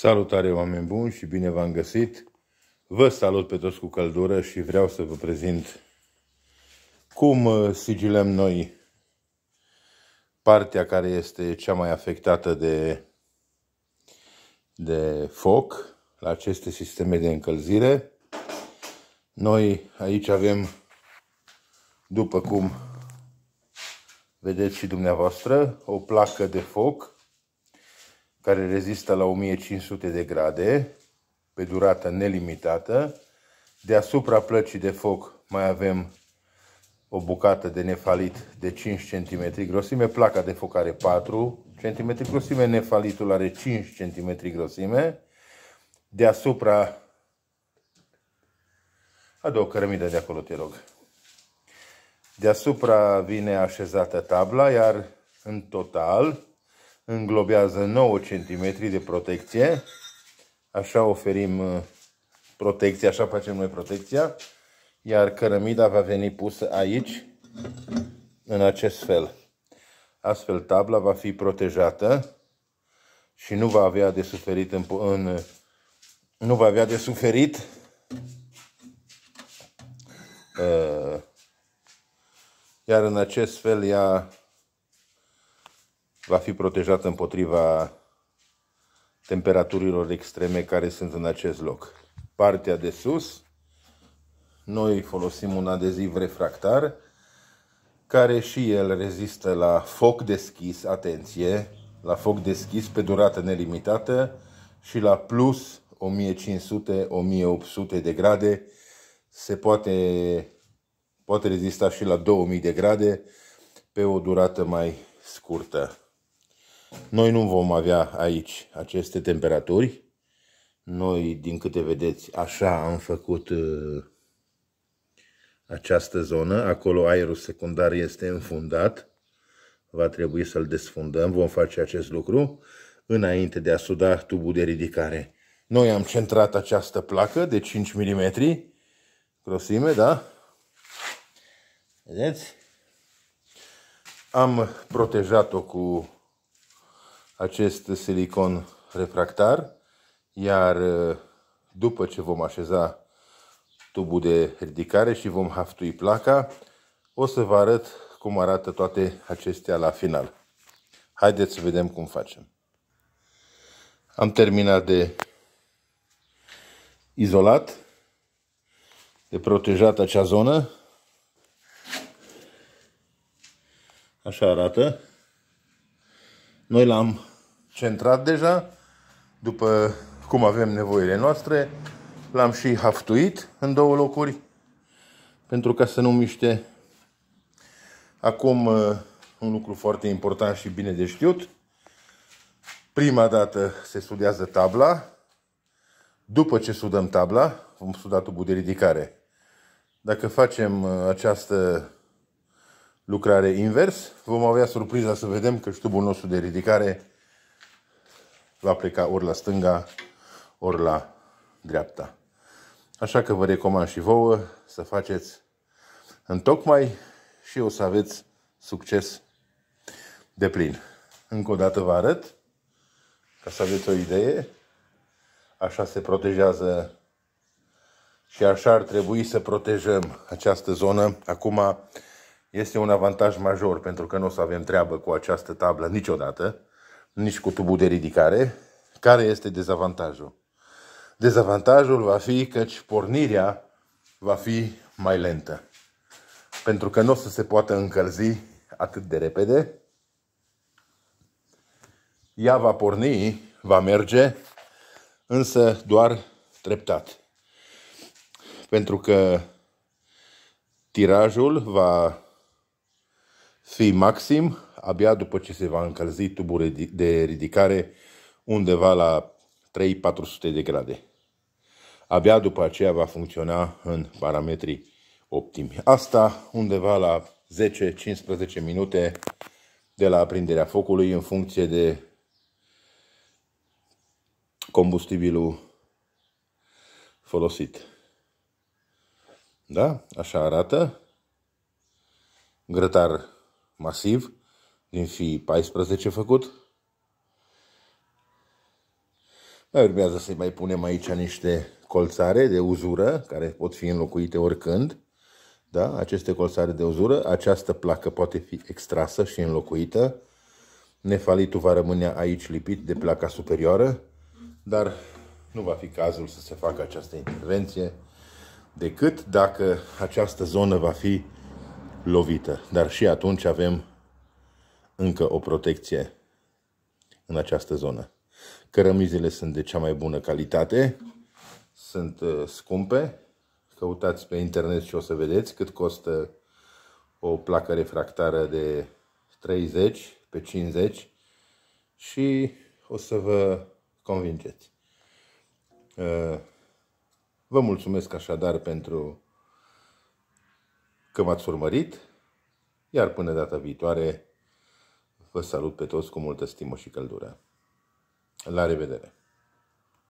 Salutare oameni buni și bine v-am găsit! Vă salut pe toți cu căldură și vreau să vă prezint cum uh, sigilăm noi partea care este cea mai afectată de, de foc la aceste sisteme de încălzire. Noi aici avem, după cum vedeți și dumneavoastră, o placă de foc care rezistă la 1500 de grade pe durată nelimitată. Deasupra plăcii de foc mai avem o bucată de nefalit de 5 cm grosime, placa de foc are 4 cm grosime, nefalitul are 5 cm grosime. Deasupra Adu o cărămidă de acolo, te rog. Deasupra vine așezată tabla, iar în total Înglobează 9 cm de protecție. Așa oferim uh, protecția, așa facem noi protecția. Iar cărămida va veni pusă aici, în acest fel. Astfel tabla va fi protejată și nu va avea de suferit în, în nu va avea de suferit uh, iar în acest fel ea va fi protejată împotriva temperaturilor extreme care sunt în acest loc. Partea de sus, noi folosim un adeziv refractar care și el rezistă la foc deschis, atenție, la foc deschis pe durată nelimitată și la plus 1500-1800 de grade se poate, poate rezista și la 2000 de grade pe o durată mai scurtă. Noi nu vom avea aici aceste temperaturi. Noi, din câte vedeți, așa am făcut uh, această zonă. Acolo aerul secundar este înfundat. Va trebui să-l desfundăm. Vom face acest lucru înainte de a suda tubul de ridicare. Noi am centrat această placă de 5 mm grosime, da? Vedeți? Am protejat-o cu acest silicon refractar, iar uh, după ce vom așeza tubul de ridicare și vom haftui placa, o să vă arăt cum arată toate acestea la final. Haideți să vedem cum facem. Am terminat de izolat, de protejat acea zonă. Așa arată. Noi l-am centrat deja, după cum avem nevoile noastre. L-am și haftuit în două locuri pentru ca să nu miște. Acum, uh, un lucru foarte important și bine de știut. Prima dată se studiază tabla. După ce sudăm tabla, vom suda tubul de ridicare. Dacă facem uh, această lucrare invers, vom avea surpriza să vedem că și tubul nostru de ridicare va pleca ori la stânga, ori la dreapta. Așa că vă recomand și vouă să faceți în tocmai și o să aveți succes de plin. Încă o dată vă arăt ca să aveți o idee. Așa se protejează și așa ar trebui să protejăm această zonă. Acum este un avantaj major pentru că nu o să avem treabă cu această tablă niciodată nici cu tubul de ridicare. Care este dezavantajul? Dezavantajul va fi că pornirea va fi mai lentă. Pentru că nu o să se poată încălzi atât de repede. Ea va porni, va merge, însă doar treptat. Pentru că tirajul va fi maxim abia după ce se va încălzi tubul de ridicare undeva la 3-400 de grade. Abia după aceea va funcționa în parametrii optimi. Asta undeva la 10-15 minute de la aprinderea focului în funcție de combustibilul folosit. Da? Așa arată. Grătar masiv din fi 14 făcut. Mai urmează să-i mai punem aici niște colțare de uzură, care pot fi înlocuite oricând. Da? Aceste colțare de uzură, această placă poate fi extrasă și înlocuită. Nefalitul va rămâne aici lipit de placa superioară, dar nu va fi cazul să se facă această intervenție decât dacă această zonă va fi lovită. Dar și atunci avem încă o protecție în această zonă. Cărămizile sunt de cea mai bună calitate, sunt uh, scumpe. Căutați pe internet și o să vedeți cât costă o placă refractară de 30 pe 50 și o să vă convingeți. Uh, vă mulțumesc așadar pentru că m-ați urmărit, iar până data viitoare Vă salut pe toți cu multă stimă și căldură. La revedere!